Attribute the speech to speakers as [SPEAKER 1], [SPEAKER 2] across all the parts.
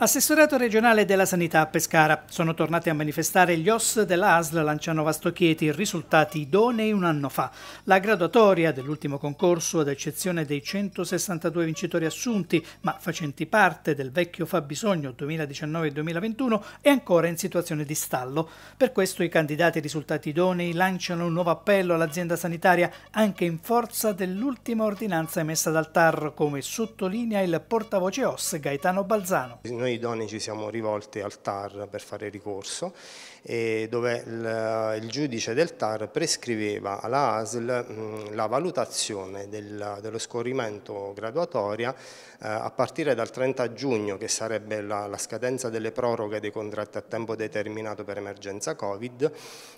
[SPEAKER 1] Assessorato regionale della sanità a Pescara. Sono tornati a manifestare gli OS della ASL Lanciano Vastochieti, risultati idonei un anno fa. La graduatoria dell'ultimo concorso, ad eccezione dei 162 vincitori assunti, ma facenti parte del vecchio fabbisogno 2019-2021, è ancora in situazione di stallo. Per questo i candidati risultati idonei lanciano un nuovo appello all'azienda sanitaria, anche in forza dell'ultima ordinanza emessa dal TAR, come sottolinea il portavoce
[SPEAKER 2] OS Gaetano Balzano. Noi noi idonei ci siamo rivolte al TAR per fare ricorso, dove il, il, giudice del TAR prescriveva alla ASL la valutazione del, dello scorrimento graduatoria eh, a partire dal 30 giugno, che sarebbe la, la, scadenza delle proroghe dei contratti a tempo determinato per emergenza Covid,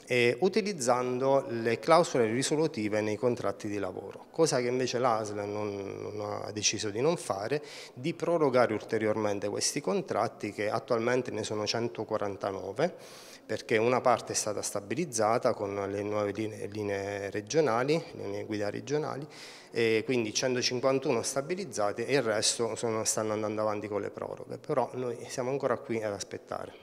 [SPEAKER 2] eh, utilizzando le clausole risolutive nei contratti di lavoro, cosa che invece l'ASL non, non ha deciso di non fare, di prorogare ulteriormente questi contratti contratti che attualmente ne sono 149 perché una parte è stata stabilizzata con le nuove linee, linee regionali, le linee guida regionali, e quindi 151 stabilizzate e il resto sono, stanno andando avanti con le proroghe, però noi siamo ancora qui ad aspettare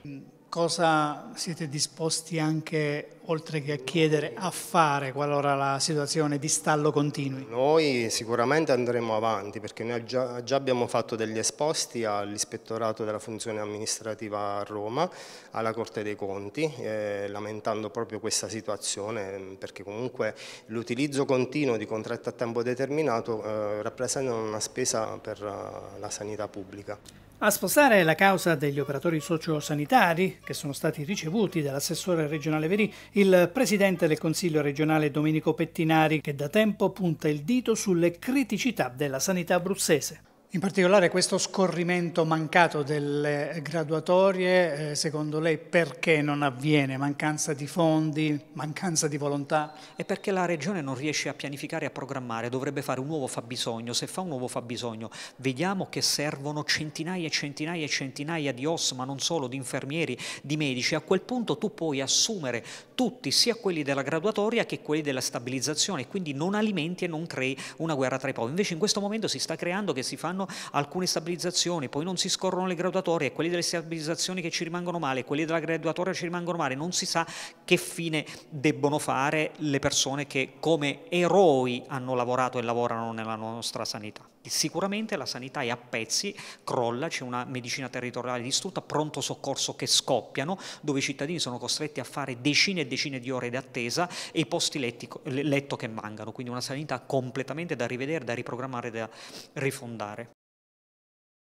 [SPEAKER 1] cosa siete disposti anche, oltre che a chiedere, a fare qualora la situazione di stallo continui?
[SPEAKER 2] Noi sicuramente andremo avanti perché noi già, già abbiamo fatto degli esposti all'ispettorato della funzione amministrativa a Roma, alla Corte dei Conti, eh, lamentando proprio questa situazione perché comunque l'utilizzo continuo di contratti a tempo determinato eh, rappresenta una spesa per eh, la sanità pubblica.
[SPEAKER 1] A spostare la causa degli operatori sociosanitari che sono stati ricevuti dall'assessore regionale Verì, il presidente del Consiglio regionale Domenico Pettinari, che da tempo punta il dito sulle criticità della sanità abruzzese. In particolare questo scorrimento mancato delle graduatorie, eh, secondo lei perché non
[SPEAKER 3] avviene? Mancanza di fondi, mancanza di volontà? È perché la Regione non riesce a pianificare e a programmare, dovrebbe fare un nuovo fabbisogno, se fa un nuovo fabbisogno vediamo che servono centinaia e centinaia e centinaia di OS, ma non solo, di infermieri, di medici, a quel punto tu puoi assumere tutti, sia quelli della graduatoria che quelli della stabilizzazione, quindi non alimenti e non crei una guerra tra i poveri. Invece in questo momento si sta creando che si fanno fanno alcune stabilizzazioni, poi non si scorrono le graduatorie, quelli delle stabilizzazioni che ci rimangono male, quelli della graduatoria ci rimangono male, non si sa che fine debbono fare le persone che come eroi hanno lavorato e lavorano nella nostra sanità. Sicuramente la sanità è a pezzi, crolla, c'è una medicina territoriale distrutta, pronto soccorso che scoppiano, dove i cittadini sono costretti a fare decine e decine di ore d'attesa e i posti letti, letto che mancano, quindi una sanità completamente da rivedere, da riprogrammare, da rifondare.